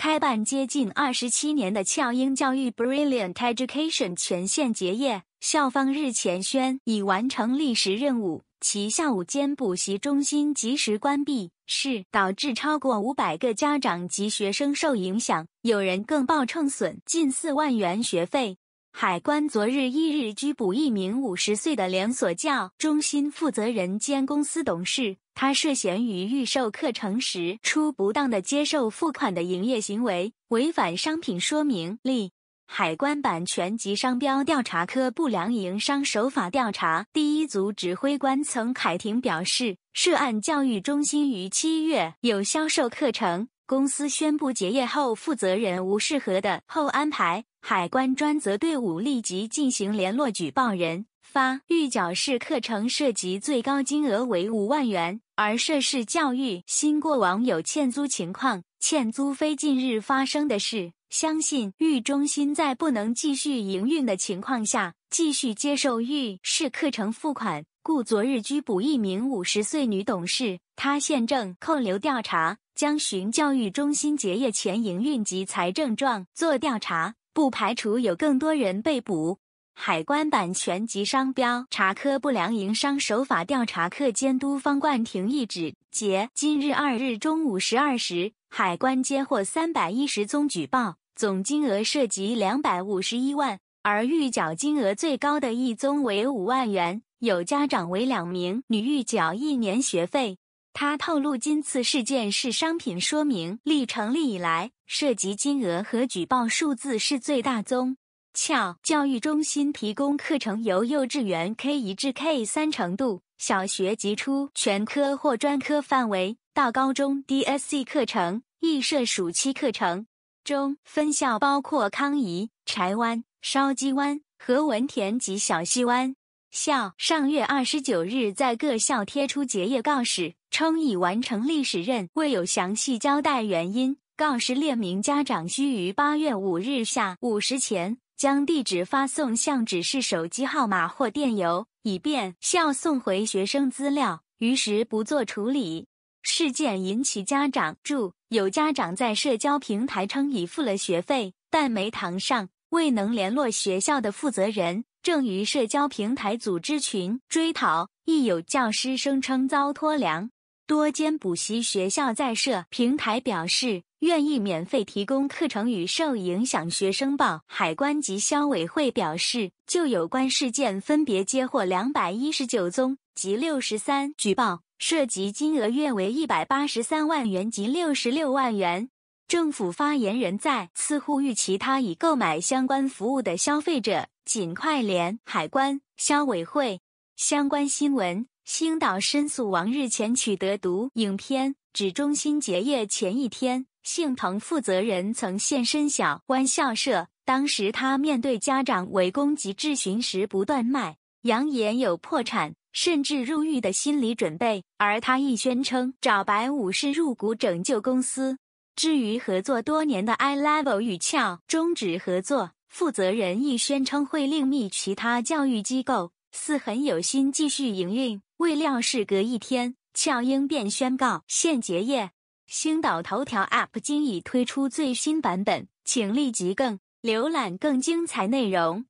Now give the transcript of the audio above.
开办接近二十七年的俏英教育 （Brilliant Education） 全线结业，校方日前宣已完成历时任务，其下午间补习中心及时关闭，是导致超过五百个家长及学生受影响，有人更报称损近四万元学费。海关昨日一日拘捕一名五十岁的连锁教中心负责人兼公司董事，他涉嫌于预售课程时出不当的接受付款的营业行为，违反商品说明例。海关版权及商标调查科不良营商手法调查第一组指挥官曾凯婷表示，涉案教育中心于七月有销售课程，公司宣布结业后，负责人无适合的后安排。海关专责队伍立即进行联络举报人。发预缴式课程涉及最高金额为五万元，而涉事教育新过往有欠租情况，欠租非近日发生的事。相信育中心在不能继续营运的情况下，继续接受预试课程付款。故昨日拘捕一名五十岁女董事，她现正扣留调查，将寻教育中心结业前营运及财政状做调查。不排除有更多人被捕。海关版权及商标查科不良营商手法调查课监督方冠庭一指，截至今日二日中午十二时，海关接获三百一十宗举报，总金额涉及两百五十一万，而预缴金额最高的一宗为五万元，有家长为两名女预缴一年学费。他透露，今次事件是商品说明立成立以来涉及金额和举报数字是最大宗。校教育中心提供课程由幼稚园 K 一至 K 三程度小学及初全科或专科范围到高中 D S C 课程，亦设暑期课程。中分校包括康怡、柴湾、烧箕湾、和文田及小西湾校。上月二十九日在各校贴出结业告示。称已完成历史任，未有详细交代原因。告示列明家长需于八月五日下午时前将地址发送向指示手机号码或电邮，以便校送回学生资料。于时不做处理。事件引起家长注，有家长在社交平台称已付了学费，但没堂上，未能联络学校的负责人，正于社交平台组织群追讨。亦有教师声称遭拖粮。多间补习学校在设平台表示愿意免费提供课程，与受影响学生报海关及消委会表示，就有关事件分别接获两百一十九宗及六十三举报，涉及金额约为一百八十三万元及六十六万元。政府发言人在似呼吁其他已购买相关服务的消费者尽快联海关消委会。相关新闻。星岛申诉王日前取得毒影片，指中心结业前一天，幸藤负责人曾现身小关校舍。当时他面对家长围攻及质询时，不断卖，扬言有破产甚至入狱的心理准备。而他亦宣称找白武士入股拯救公司。至于合作多年的 iLevel 与俏终止合作，负责人亦宣称会另觅其他教育机构。四很有心继续营运，未料事隔一天，俏英便宣告现结业。星岛头条 App 今已推出最新版本，请立即更浏览更精彩内容。